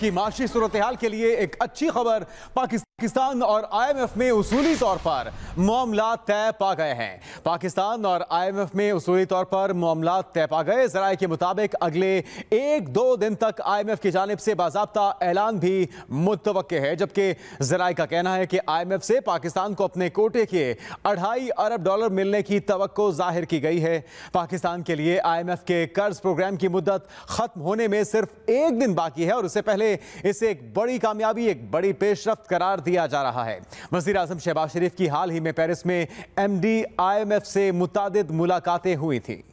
की माशी सूरत हाल के लिए एक अच्छी खबर पाकिस्तान और आईएमएफ में उसूली तौर पर मामला तय पा गए हैं पाकिस्तान और आईएमएफ में उसूली तौर पर मामला तय पा गए जराये के मुताबिक अगले एक दो दिन तक आईएमएफ की जानब से बाबा ऐलान भी मुतव है जबकि जराये का कहना है कि आईएमएफ से पाकिस्तान को अपने कोटे के अढ़ाई अरब डॉलर मिलने की तो जाहिर की गई है पाकिस्तान के लिए आईएमएफ के कर्ज प्रोग्राम की मुद्दत खत्म होने में सिर्फ एक दिन बाकी है और उसे पहले इसे एक बड़ी कामयाबी एक बड़ी पेशरफ्त करार दिया जा रहा है वजीर अजम शहबाज शरीफ की हाल ही में पेरिस में M D I M F से मुतद मुलाकातें हुई थी